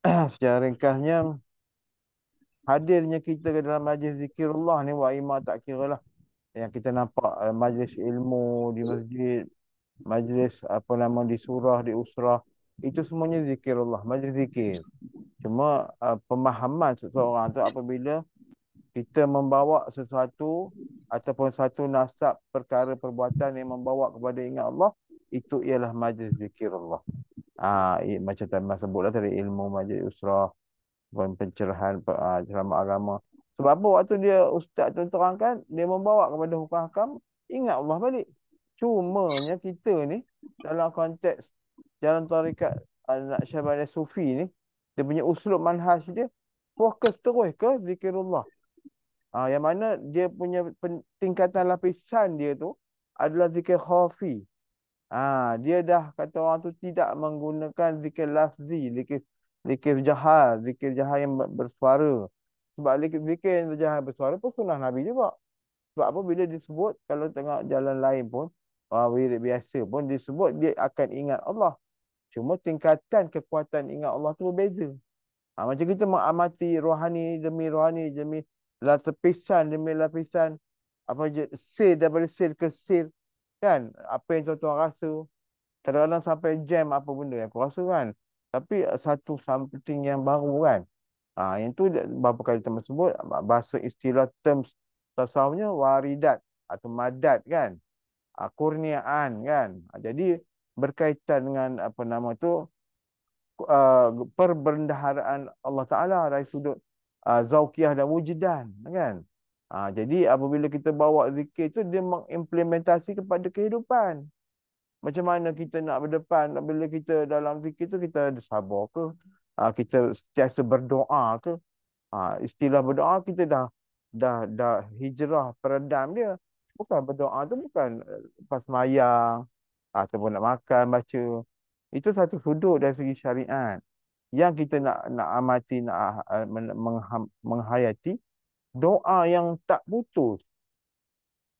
secara ringkasnya hadirnya kita ke dalam majlis zikirullah ni waima tak kira lah. yang kita nampak eh, majlis ilmu di masjid majlis apa nama di surah di usrah itu semuanya zikirullah majlis zikir cuma uh, pemahaman seseorang tu apabila kita membawa sesuatu ataupun satu nasab perkara perbuatan yang membawa kepada ingat Allah itu ialah majlis zikirullah aa, ah, macam tadi saya sebut lah tadi ilmu majlis usrah pencerahan ah, ceramah agama sebab apa waktu dia ustaz tu terangkan dia membawa kepada hukum hakam ingat Allah balik cumanya kita ni dalam konteks jalan tarikat anak syabani sufi ni dia punya uslub manhaj dia fokus terus ke zikirullah ah yang mana dia punya tingkatan lapisan dia tu adalah zikir khafi Ha, dia dah kata orang tu tidak menggunakan zikir lafzi, zikir, zikir jahal, zikir jahal yang bersuara. Sebab zikir yang jahal yang bersuara pun sunnah Nabi juga. Sebab apa bila disebut, kalau tengok jalan lain pun, wirid biasa pun disebut, dia akan ingat Allah. Cuma tingkatan kekuatan ingat Allah tu berbeza. Ha, macam kita mengamati rohani demi rohani, demi lapisan demi lapisan, apa je, sir daripada sir ke sir, kan apa yang tuan-tuan rasa kadang-kadang sampai jam apa benda yang aku rasa kan tapi eh, satu something yang baru kan ha, yang tu beberapa kali teman sebut bahasa istilah terms tasawufnya waridat atau madat kan ha, kurniaan kan ha, jadi berkaitan dengan apa nama tu uh, perbendaharaan Allah Taala dari sudut uh, eh, zaukiah dan wujudan kan Ha, jadi apabila kita bawa zikir tu dia mengimplementasi kepada kehidupan. Macam mana kita nak berdepan Apabila kita dalam zikir tu kita ada sabar ke? Ha, kita setiap berdoa ke? Ha, istilah berdoa kita dah dah dah hijrah peredam dia. Bukan berdoa tu bukan eh, pas mayang ataupun nak makan baca. Itu satu sudut dari segi syariat yang kita nak nak amati nak eh, menghayati meng, meng, doa yang tak putus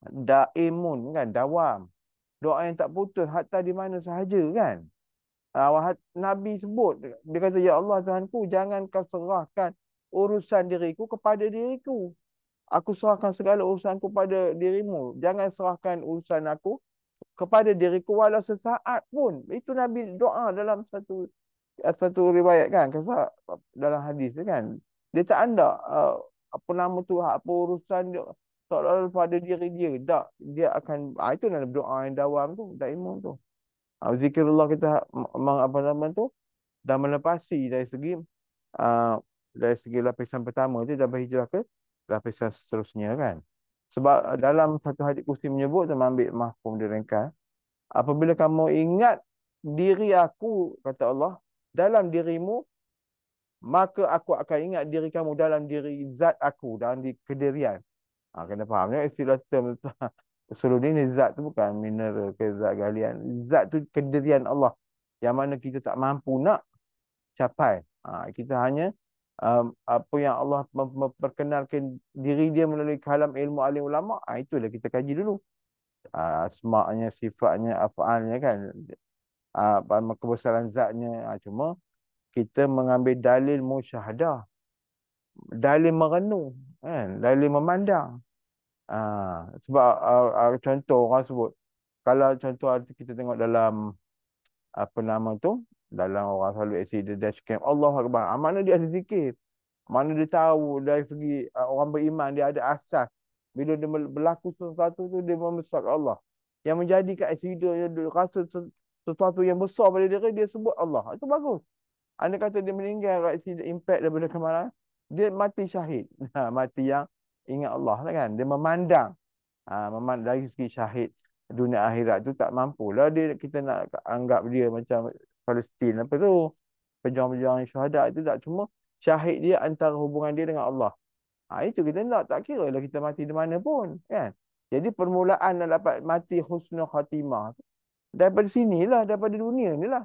daimun kan dawam doa yang tak putus hatta di mana sahaja kan uh, nabi sebut dia kata ya Allah Tuhanku jangan kau serahkan urusan diriku kepada diriku aku serahkan segala urusanku kepada dirimu jangan serahkan urusan aku kepada diriku walau sesaat pun itu nabi doa dalam satu satu riwayat kan dalam hadis kan dia tak anda uh, ah, apa nama tu apa urusan dia tak ada pada diri dia tak dia akan ah itu dalam doa yang dawam tu daimun tu ah, zikirullah kita ha, mang apa nama tu dah melepasi dari segi ah, dari segi lapisan pertama tu dah berhijrah ke lapisan seterusnya kan sebab ah, dalam satu hadis kursi menyebut sama ambil mahfum direngkan apabila kamu ingat diri aku kata Allah dalam dirimu maka aku akan ingat diri kamu dalam diri zat aku, dalam di kedirian. Ha, kena fahamnya Istilah term seluruh ini zat tu bukan mineral ke zat galian. Zat tu kedirian Allah yang mana kita tak mampu nak capai. Ha, kita hanya um, apa yang Allah memperkenalkan diri dia melalui kalam ilmu alim ulama, ha, itulah kita kaji dulu. Ha, asma'nya, sifatnya, af'alnya kan. Ha, kebesaran zatnya. Ha, cuma kita mengambil dalil musyahadah dalil merenung kan dalil memandang ha, sebab uh, uh, contoh orang sebut kalau contoh kita tengok dalam apa nama tu dalam orang selalu accident dashcam Allah Akbar ah, mana dia ada zikir mana dia tahu dari segi uh, orang beriman dia ada asas bila dia berlaku sesuatu tu dia memesak Allah yang menjadikan accident dia rasa sesuatu yang besar pada diri dia sebut Allah itu bagus anda kata dia meninggal right, impact daripada kemarahan. Dia mati syahid. Ha, mati yang ingat Allah lah kan. Dia memandang. Ha, memandang dari segi syahid dunia akhirat tu tak mampu. Lah dia, kita nak anggap dia macam Palestin apa tu. Pejuang-pejuang syahadat itu tak cuma syahid dia antara hubungan dia dengan Allah. Ha, itu kita nak tak kira lah kita mati di mana pun. Kan? Jadi permulaan nak dapat mati husnul khatimah. Daripada sinilah, daripada dunia ni lah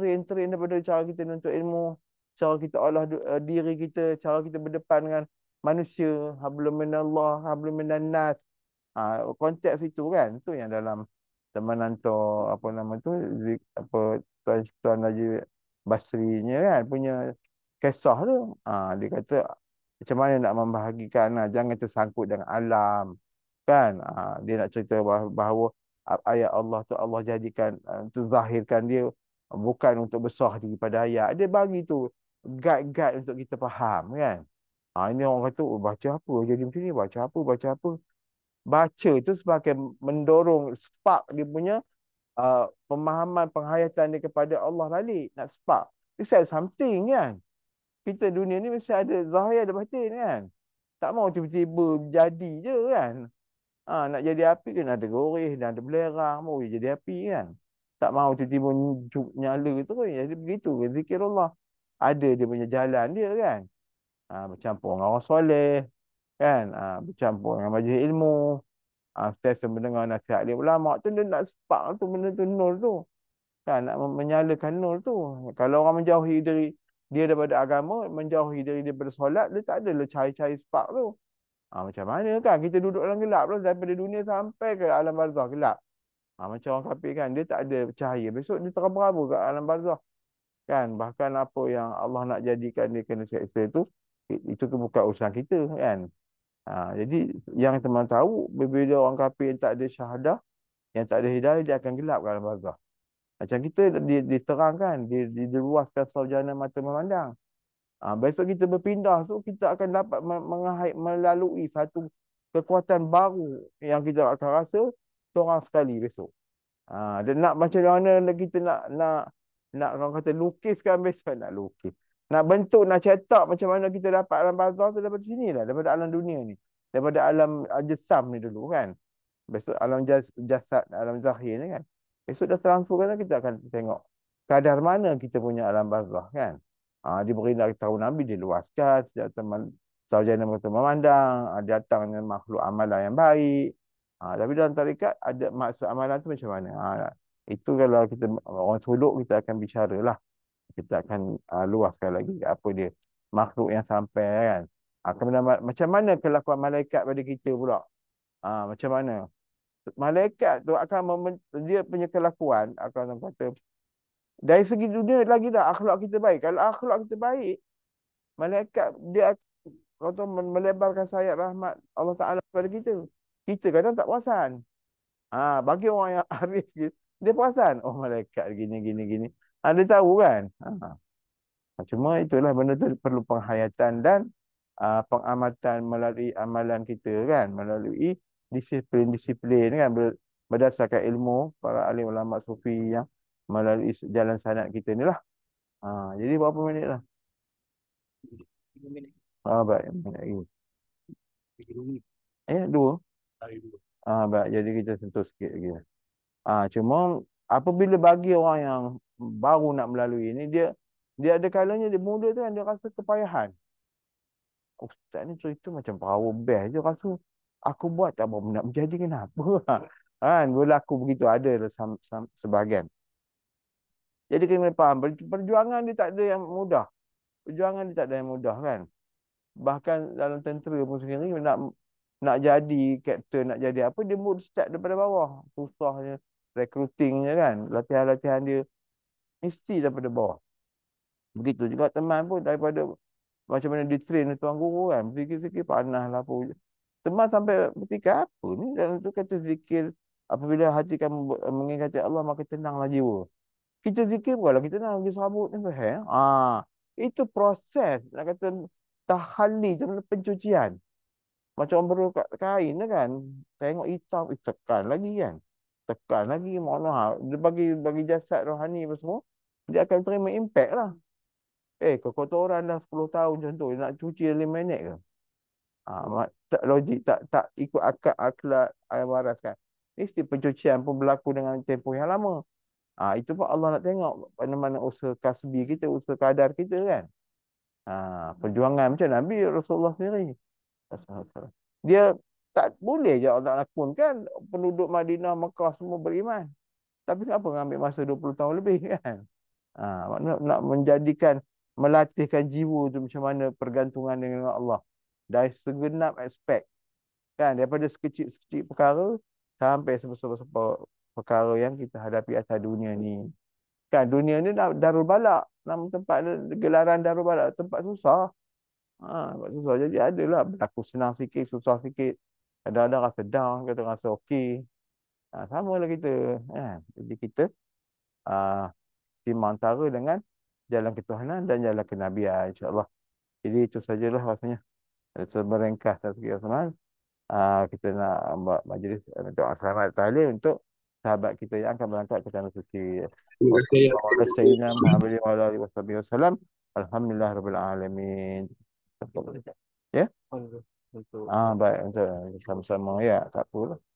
train-train daripada cara kita nuntut ilmu, cara kita olah eh, diri kita, cara kita berdepan dengan manusia, hablum minallah, hablum minannas. Ha, konteks itu kan, tu yang dalam zaman hantar apa nama tu, apa Tuan, Tuan Haji Basri-nya kan, punya kisah tu. Ha, dia kata, macam mana nak membahagikan, ha, jangan tersangkut dengan alam. Kan, ha, dia nak cerita bahawa ayat Allah tu Allah jadikan eh, tu zahirkan dia bukan untuk besar diri pada ayat. Dia bagi tu guide-guide untuk kita faham kan. Ha, ini orang kata oh, baca apa jadi macam ni, baca apa, baca apa. Baca itu sebagai mendorong spark dia punya uh, pemahaman penghayatan dia kepada Allah balik. Nak spark. It's something kan. Kita dunia ni mesti ada zahir, ada batin kan. Tak mahu tiba-tiba jadi je kan. Ha, nak jadi api kan ada goreh, dan ada belerang, mau jadi api kan tak mau tiba-tiba nyala tu kan. Jadi begitu ke zikir Allah. Ada dia punya jalan dia kan. Ha, bercampur dengan orang soleh. Kan? Ha, bercampur dengan majlis ilmu. Ha, setiap saya mendengar nasihat dia ulama tu dia nak sepak tu benda tu nol tu. Kan? Nak menyalakan nol tu. Kalau orang menjauhi dari dia daripada agama, menjauhi diri daripada solat, dia tak ada adalah cahaya-cahaya sepak tu. Ha, macam mana kan? Kita duduk dalam gelap lah. Daripada dunia sampai ke alam barzah gelap. Ha, macam orang kafir kan. Dia tak ada cahaya. Besok dia terabur-abur kat alam barzah. Kan? Bahkan apa yang Allah nak jadikan dia kena seksa itu. Itu bukan urusan kita kan. Ha, jadi yang teman tahu. Bila orang kafir yang tak ada syahadah. Yang tak ada hidayah. Dia akan gelap kat alam barzah. Macam kita diterangkan. Diluaskan sarjana mata memandang. Ha, besok kita berpindah tu kita akan dapat melalui satu kekuatan baru yang kita akan rasa seorang sekali besok. Ha, dia nak macam mana kita nak nak nak orang kata lukiskan besok nak lukis. Nak bentuk, nak cetak macam mana kita dapat alam bazar tu daripada sini lah. Daripada alam dunia ni. Daripada alam jesam ni dulu kan. Besok alam jas, jasad, alam zahir ni kan. Besok dah transfer kan kita akan tengok kadar mana kita punya alam bazar kan. Ha, dia beri dari tahun Nabi diluaskan. Sejak teman sahaja yang memandang. Ha, datangnya makhluk amalan yang baik. Ha, tapi dalam tarikat ada maksud amalan tu macam mana? Ha, itu kalau kita orang suluk kita akan bicara lah. Kita akan uh, luaskan lagi apa dia. Makhluk yang sampai kan. Ha, kemudian, macam mana kelakuan malaikat pada kita pula? Ha, macam mana? Malaikat tu akan dia punya kelakuan akan kata dari segi dunia lagi dah akhlak kita baik. Kalau akhlak kita baik, malaikat dia kata, melebarkan sayap rahmat Allah Ta'ala kepada kita kita kadang tak perasan. Ha, bagi orang yang arif dia perasan. Oh, malaikat gini, gini, gini. Ha, dia tahu kan? Ha. Cuma itulah benda tu perlu penghayatan dan uh, pengamatan melalui amalan kita kan? Melalui disiplin-disiplin kan? Berdasarkan ilmu para alim ulama sufi yang melalui jalan sanat kita ni lah. Ha, jadi berapa minit lah? 3 Ha, ah, baik. 3 minit. Eh, 2. 2 hari dulu. Ah, ha, baik. Jadi kita sentuh sikit lagi. Ah, ha, cuma apabila bagi orang yang baru nak melalui ini dia dia ada kalanya dia muda tu kan dia rasa kepayahan. Ustaz ni cerita macam perahu best je rasa aku buat tak apa nak menjadi kenapa. Kan ha, berlaku begitu ada sebahagian. Jadi kena faham perjuangan dia tak ada yang mudah. Perjuangan dia tak ada yang mudah kan. Bahkan dalam tentera pun sendiri nak nak jadi kapten, nak jadi apa, dia mood start daripada bawah. Susahnya, recruitingnya kan, latihan-latihan dia mesti daripada bawah. Begitu juga teman pun daripada macam mana dia train tuan guru kan, fikir-fikir panas lah pun. Teman sampai fikir apa ni, dan tu kata zikir, apabila hati kamu mengingati Allah, maka tenanglah jiwa. Kita zikir pun kalau kita nak pergi serabut ni, eh? ah, itu proses, nak kata tahali, pencucian. Macam orang baru kat kain lah kan. Tengok hitam, eh, tekan lagi kan. Tekan lagi, mana ha. Dia bagi, bagi jasad rohani apa semua. Dia akan terima impact lah. Eh, kekotoran dah 10 tahun macam tu. nak cuci 5 minit ke? Ha, tak logik. Tak, tak ikut akad, akhlak, ayam waras kan. Ini setiap pencucian pun berlaku dengan tempoh yang lama. Ha, itu pun Allah nak tengok mana-mana usaha kasbi kita, usaha kadar kita kan. Ha, perjuangan macam Nabi Rasulullah sendiri. Dia tak boleh je Allah Ta'ala pun kan penduduk Madinah, Mekah semua beriman. Tapi kenapa ambil masa 20 tahun lebih kan? Ha, makna, nak menjadikan, melatihkan jiwa tu macam mana pergantungan dengan Allah. Dari segenap aspek. Kan? Daripada sekecil-sekecil perkara sampai sebesar-besar perkara yang kita hadapi atas dunia ni. Kan dunia ni darul balak. Nama tempat gelaran darul balak. Tempat susah. Ha, susah. Jadi adalah berlaku senang sikit, susah sikit. Kadang-kadang rasa down, kadang rasa okey. Ha, sama lah kita. Ha, jadi kita ha, timang antara dengan jalan ketuhanan dan jalan kenabian. InsyaAllah. Jadi itu sajalah rasanya. Ada sebuah ringkas dan sekian semangat. Ha, kita nak buat majlis doa asrama tahlil untuk sahabat kita yang akan berangkat ke tanah suci. Terima kasih. Terima kasih. Terima kasih. Terima kasih. Terima kasih. Terima kasih. Terima kasih. Terima kasih. Terima kasih. Terima kasih. Terima kasih. Terima kasih. Terima kasih. Terima kasih. Terima Ya. Ah baik untuk sama-sama ya tak apalah.